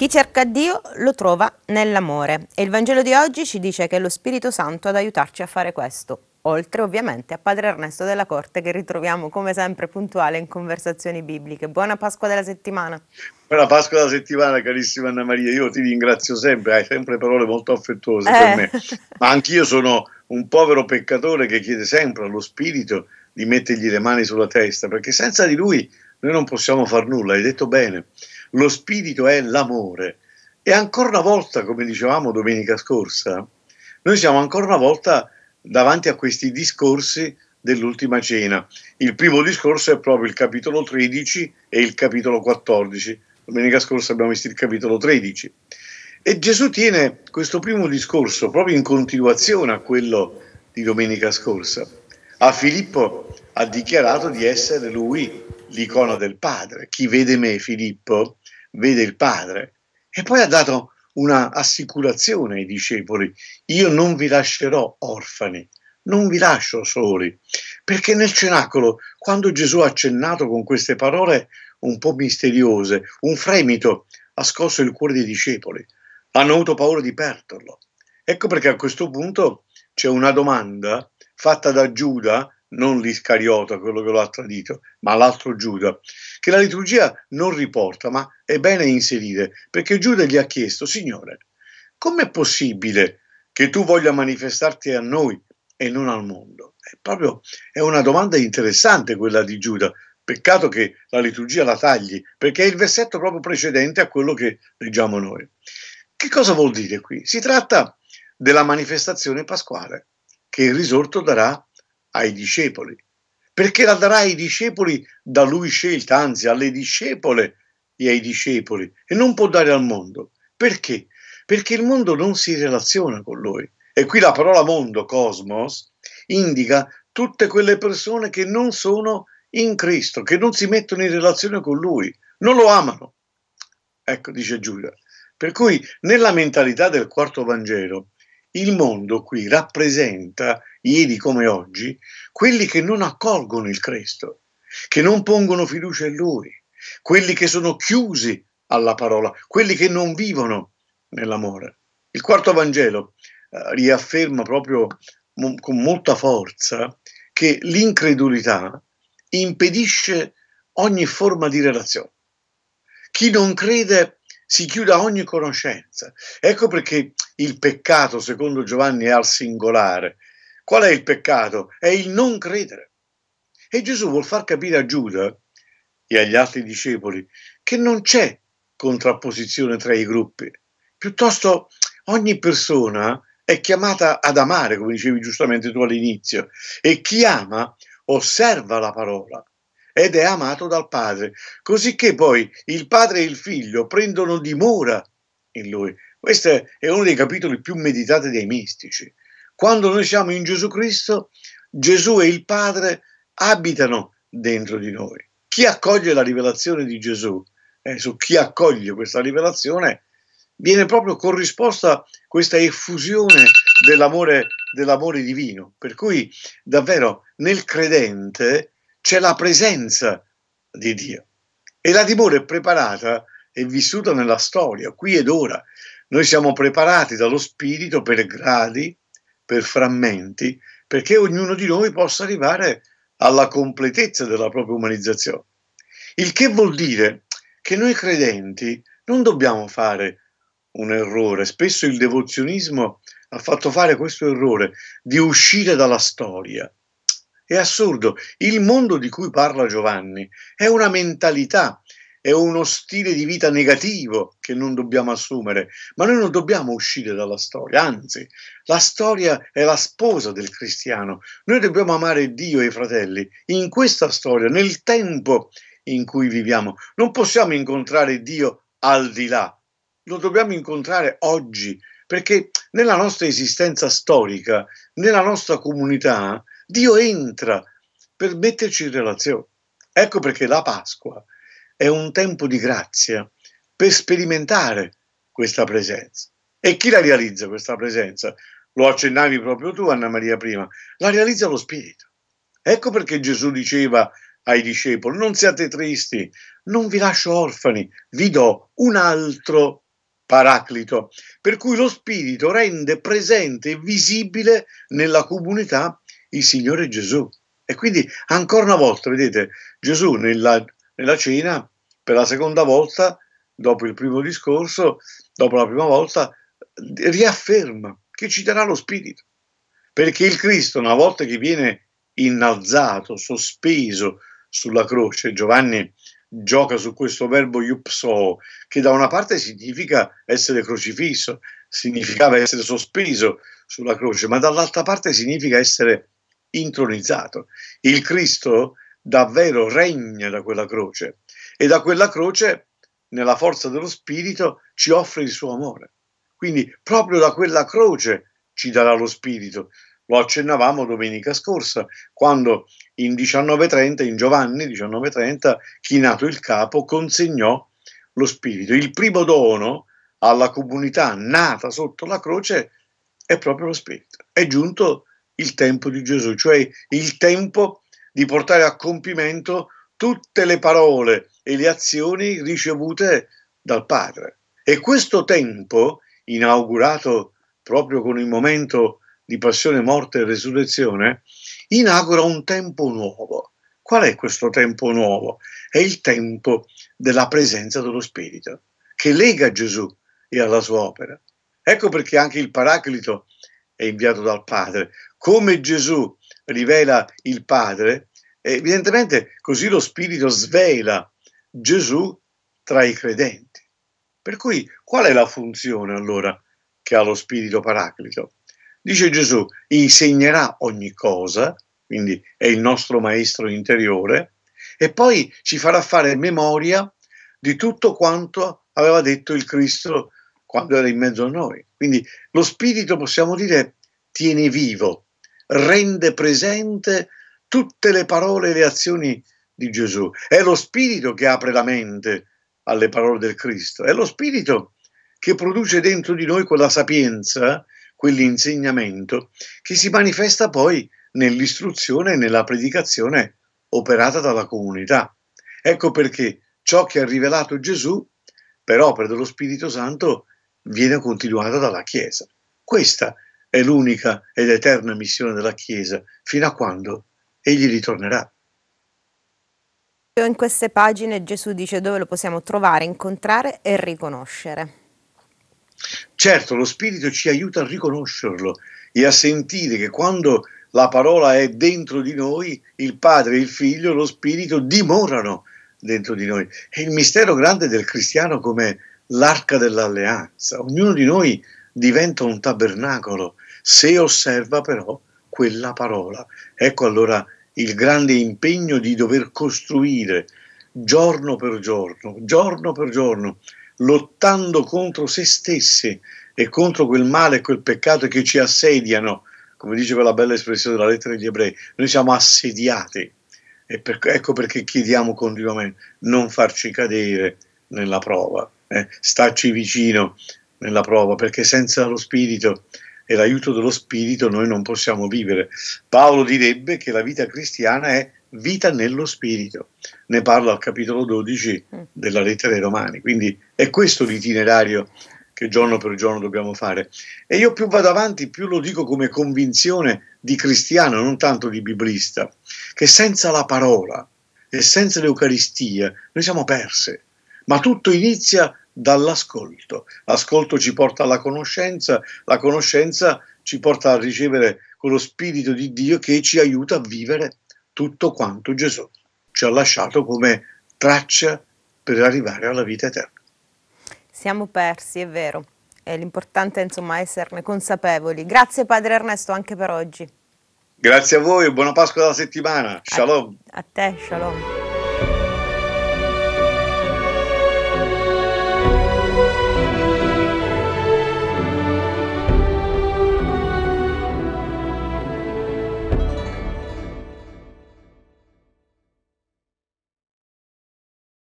Chi cerca Dio lo trova nell'amore e il Vangelo di oggi ci dice che è lo Spirito Santo ad aiutarci a fare questo, oltre ovviamente a Padre Ernesto della Corte che ritroviamo come sempre puntuale in conversazioni bibliche. Buona Pasqua della settimana. Buona Pasqua della settimana carissima Anna Maria, io ti ringrazio sempre, hai sempre parole molto affettuose eh. per me, ma anch'io sono un povero peccatore che chiede sempre allo Spirito di mettergli le mani sulla testa, perché senza di lui noi non possiamo far nulla, hai detto bene lo spirito è l'amore. E ancora una volta, come dicevamo domenica scorsa, noi siamo ancora una volta davanti a questi discorsi dell'ultima cena. Il primo discorso è proprio il capitolo 13 e il capitolo 14. Domenica scorsa abbiamo visto il capitolo 13. E Gesù tiene questo primo discorso proprio in continuazione a quello di domenica scorsa. A Filippo ha dichiarato di essere lui l'icona del Padre. Chi vede me, Filippo, vede il padre. E poi ha dato una assicurazione ai discepoli, io non vi lascerò orfani, non vi lascio soli, perché nel cenacolo, quando Gesù ha accennato con queste parole un po' misteriose, un fremito ha scosso il cuore dei discepoli, hanno avuto paura di perderlo. Ecco perché a questo punto c'è una domanda fatta da Giuda non l'Iscariota, quello che lo ha tradito, ma l'altro Giuda, che la liturgia non riporta, ma è bene inserire, perché Giuda gli ha chiesto, Signore, com'è possibile che tu voglia manifestarti a noi e non al mondo? È proprio è una domanda interessante quella di Giuda. Peccato che la liturgia la tagli, perché è il versetto proprio precedente a quello che leggiamo noi. Che cosa vuol dire qui? Si tratta della manifestazione pasquale che il risorto darà ai discepoli, perché la darà ai discepoli da lui scelta, anzi alle discepole e ai discepoli, e non può dare al mondo. Perché? Perché il mondo non si relaziona con lui. E qui la parola mondo, cosmos, indica tutte quelle persone che non sono in Cristo, che non si mettono in relazione con lui, non lo amano. Ecco, dice Giulia. Per cui nella mentalità del quarto Vangelo, il mondo qui rappresenta ieri come oggi, quelli che non accolgono il Cristo, che non pongono fiducia in Lui, quelli che sono chiusi alla parola, quelli che non vivono nell'amore. Il quarto Vangelo eh, riafferma proprio con molta forza che l'incredulità impedisce ogni forma di relazione. Chi non crede si chiude a ogni conoscenza. Ecco perché il peccato, secondo Giovanni, è al singolare, Qual è il peccato? È il non credere. E Gesù vuol far capire a Giuda e agli altri discepoli che non c'è contrapposizione tra i gruppi, piuttosto ogni persona è chiamata ad amare, come dicevi giustamente tu all'inizio, e chi ama osserva la parola ed è amato dal Padre, cosicché poi il Padre e il Figlio prendono dimora in lui. Questo è uno dei capitoli più meditati dei mistici, quando noi siamo in Gesù Cristo, Gesù e il Padre abitano dentro di noi. Chi accoglie la rivelazione di Gesù, eh, su chi accoglie questa rivelazione, viene proprio corrisposta questa effusione dell'amore, dell'amore divino. Per cui davvero nel credente c'è la presenza di Dio e la dimora è preparata e vissuta nella storia, qui ed ora. Noi siamo preparati dallo Spirito per gradi per frammenti, perché ognuno di noi possa arrivare alla completezza della propria umanizzazione. Il che vuol dire che noi credenti non dobbiamo fare un errore, spesso il devozionismo ha fatto fare questo errore di uscire dalla storia. È assurdo, il mondo di cui parla Giovanni è una mentalità è uno stile di vita negativo che non dobbiamo assumere, ma noi non dobbiamo uscire dalla storia, anzi, la storia è la sposa del cristiano. Noi dobbiamo amare Dio e i fratelli in questa storia, nel tempo in cui viviamo. Non possiamo incontrare Dio al di là, lo dobbiamo incontrare oggi, perché nella nostra esistenza storica, nella nostra comunità, Dio entra per metterci in relazione. Ecco perché la Pasqua è un tempo di grazia per sperimentare questa presenza. E chi la realizza questa presenza? Lo accennavi proprio tu, Anna Maria, prima. La realizza lo Spirito. Ecco perché Gesù diceva ai discepoli, non siate tristi, non vi lascio orfani, vi do un altro paraclito, per cui lo Spirito rende presente e visibile nella comunità il Signore Gesù. E quindi ancora una volta, vedete, Gesù nella nella Cina per la seconda volta, dopo il primo discorso, dopo la prima volta, riafferma che ci darà lo Spirito. Perché il Cristo, una volta che viene innalzato, sospeso sulla croce, Giovanni gioca su questo verbo iupso, che da una parte significa essere crocifisso, significava essere sospeso sulla croce, ma dall'altra parte significa essere intronizzato. Il Cristo davvero regna da quella croce e da quella croce, nella forza dello Spirito, ci offre il suo amore. Quindi proprio da quella croce ci darà lo Spirito. Lo accennavamo domenica scorsa, quando in 19.30, in Giovanni 19.30, chinato il capo, consegnò lo Spirito. Il primo dono alla comunità nata sotto la croce è proprio lo Spirito. È giunto il tempo di Gesù, cioè il tempo di portare a compimento tutte le parole e le azioni ricevute dal Padre. E questo tempo, inaugurato proprio con il momento di passione, morte e resurrezione, inaugura un tempo nuovo. Qual è questo tempo nuovo? È il tempo della presenza dello Spirito, che lega Gesù e alla sua opera. Ecco perché anche il Paraclito è inviato dal Padre. Come Gesù rivela il Padre, evidentemente così lo Spirito svela Gesù tra i credenti. Per cui qual è la funzione allora che ha lo Spirito Paraclito? Dice Gesù, insegnerà ogni cosa, quindi è il nostro Maestro interiore, e poi ci farà fare memoria di tutto quanto aveva detto il Cristo quando era in mezzo a noi. Quindi lo Spirito, possiamo dire, tiene vivo rende presente tutte le parole e le azioni di Gesù. È lo Spirito che apre la mente alle parole del Cristo, è lo Spirito che produce dentro di noi quella sapienza, quell'insegnamento che si manifesta poi nell'istruzione e nella predicazione operata dalla comunità. Ecco perché ciò che ha rivelato Gesù per opera dello Spirito Santo viene continuato dalla Chiesa. Questa è è l'unica ed eterna missione della Chiesa fino a quando egli ritornerà. In queste pagine Gesù dice dove lo possiamo trovare, incontrare e riconoscere. Certo, lo Spirito ci aiuta a riconoscerlo e a sentire che quando la parola è dentro di noi, il Padre, il Figlio, lo Spirito dimorano dentro di noi. È il mistero grande del cristiano come l'arca dell'alleanza. Ognuno di noi diventa un tabernacolo se osserva però quella parola. Ecco allora il grande impegno di dover costruire giorno per giorno, giorno per giorno, lottando contro se stessi e contro quel male e quel peccato che ci assediano, come dice quella bella espressione della lettera degli ebrei, noi siamo assediati. Per, ecco perché chiediamo continuamente non farci cadere nella prova, eh, starci vicino nella prova, perché senza lo Spirito e l'aiuto dello Spirito noi non possiamo vivere. Paolo direbbe che la vita cristiana è vita nello Spirito, ne parlo al capitolo 12 mm. della lettera ai Romani, quindi è questo l'itinerario che giorno per giorno dobbiamo fare. E io più vado avanti, più lo dico come convinzione di cristiano, non tanto di biblista, che senza la parola e senza l'Eucaristia noi siamo perse, ma tutto inizia dall'ascolto. L'ascolto ci porta alla conoscenza, la conoscenza ci porta a ricevere quello Spirito di Dio che ci aiuta a vivere tutto quanto Gesù ci ha lasciato come traccia per arrivare alla vita eterna. Siamo persi, è vero. E l'importante è insomma esserne consapevoli. Grazie Padre Ernesto anche per oggi. Grazie a voi, buona Pasqua della settimana. Shalom. A, a te, shalom.